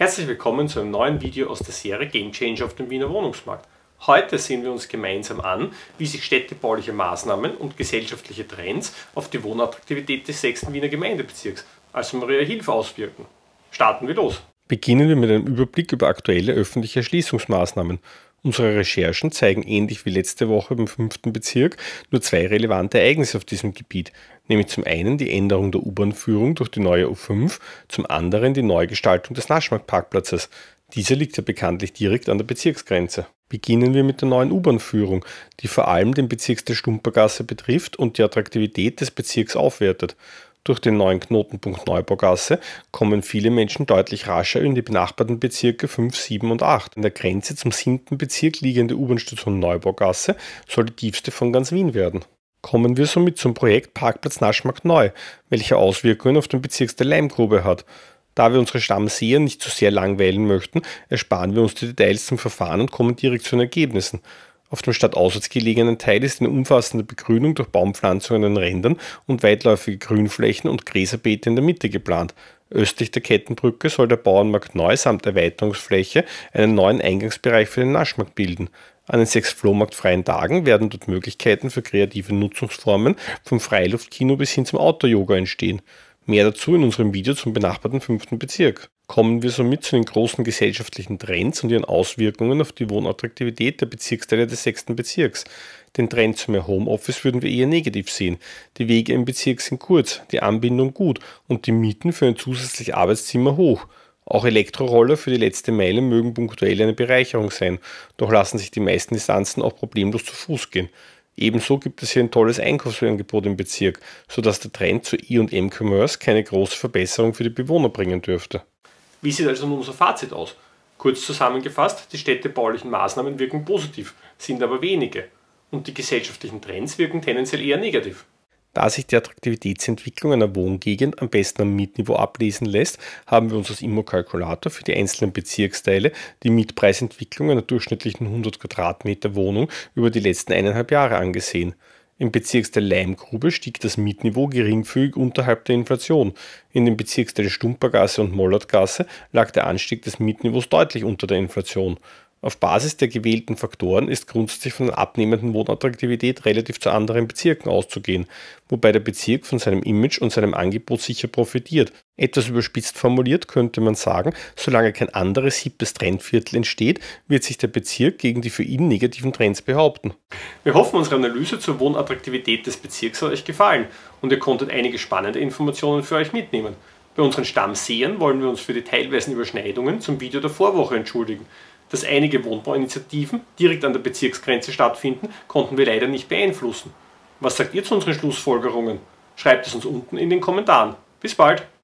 Herzlich willkommen zu einem neuen Video aus der Serie Game Change auf dem Wiener Wohnungsmarkt. Heute sehen wir uns gemeinsam an, wie sich städtebauliche Maßnahmen und gesellschaftliche Trends auf die Wohnattraktivität des 6. Wiener Gemeindebezirks, also Maria Hilfe, auswirken. Starten wir los! Beginnen wir mit einem Überblick über aktuelle öffentliche Erschließungsmaßnahmen Unsere Recherchen zeigen ähnlich wie letzte Woche beim 5. Bezirk nur zwei relevante Ereignisse auf diesem Gebiet, nämlich zum einen die Änderung der U-Bahn-Führung durch die neue U5, zum anderen die Neugestaltung des Naschmarktparkplatzes. Dieser liegt ja bekanntlich direkt an der Bezirksgrenze. Beginnen wir mit der neuen U-Bahn-Führung, die vor allem den Bezirks der Stumpergasse betrifft und die Attraktivität des Bezirks aufwertet. Durch den neuen Knotenpunkt Neubaugasse kommen viele Menschen deutlich rascher in die benachbarten Bezirke 5, 7 und 8. An der Grenze zum 7. Bezirk liegende U-Bahn-Station Neubaugasse soll die tiefste von ganz Wien werden. Kommen wir somit zum Projekt Parkplatz Naschmarkt Neu, welche Auswirkungen auf den Bezirks der Leimgrube hat. Da wir unsere Stammseher nicht zu so sehr langweilen möchten, ersparen wir uns die Details zum Verfahren und kommen direkt zu den Ergebnissen. Auf dem stadtauswärts gelegenen Teil ist eine umfassende Begrünung durch Baumpflanzungen an den Rändern und weitläufige Grünflächen und Gräserbeete in der Mitte geplant. Östlich der Kettenbrücke soll der Bauernmarkt Neu samt Erweiterungsfläche einen neuen Eingangsbereich für den Naschmarkt bilden. An den sechs flohmarktfreien Tagen werden dort Möglichkeiten für kreative Nutzungsformen vom Freiluftkino bis hin zum Outdoor-Yoga entstehen. Mehr dazu in unserem Video zum benachbarten fünften Bezirk kommen wir somit zu den großen gesellschaftlichen Trends und ihren Auswirkungen auf die Wohnattraktivität der Bezirksteile des sechsten Bezirks. Den Trend zu mehr Homeoffice würden wir eher negativ sehen. Die Wege im Bezirk sind kurz, die Anbindung gut und die Mieten für ein zusätzliches Arbeitszimmer hoch. Auch Elektroroller für die letzte Meile mögen punktuell eine Bereicherung sein, doch lassen sich die meisten Distanzen auch problemlos zu Fuß gehen. Ebenso gibt es hier ein tolles Einkaufsangebot im Bezirk, sodass der Trend zu E&M Commerce keine große Verbesserung für die Bewohner bringen dürfte. Wie sieht also nun unser Fazit aus? Kurz zusammengefasst, die städtebaulichen Maßnahmen wirken positiv, sind aber wenige. Und die gesellschaftlichen Trends wirken tendenziell eher negativ. Da sich die Attraktivitätsentwicklung einer Wohngegend am besten am Mietniveau ablesen lässt, haben wir uns als Immo-Kalkulator für die einzelnen Bezirksteile die Mietpreisentwicklung einer durchschnittlichen 100 Quadratmeter Wohnung über die letzten eineinhalb Jahre angesehen. Im Bezirksteil Leimgrube stieg das Mietniveau geringfügig unterhalb der Inflation. In den Bezirksteilen Stumpergasse und Mollertgasse lag der Anstieg des Mietniveaus deutlich unter der Inflation. Auf Basis der gewählten Faktoren ist grundsätzlich von der abnehmenden Wohnattraktivität relativ zu anderen Bezirken auszugehen, wobei der Bezirk von seinem Image und seinem Angebot sicher profitiert. Etwas überspitzt formuliert könnte man sagen, solange kein anderes hippes Trendviertel entsteht, wird sich der Bezirk gegen die für ihn negativen Trends behaupten. Wir hoffen, unsere Analyse zur Wohnattraktivität des Bezirks hat euch gefallen und ihr konntet einige spannende Informationen für euch mitnehmen. Bei unseren sehen, wollen wir uns für die teilweisen Überschneidungen zum Video der Vorwoche entschuldigen. Dass einige Wohnbauinitiativen direkt an der Bezirksgrenze stattfinden, konnten wir leider nicht beeinflussen. Was sagt ihr zu unseren Schlussfolgerungen? Schreibt es uns unten in den Kommentaren. Bis bald!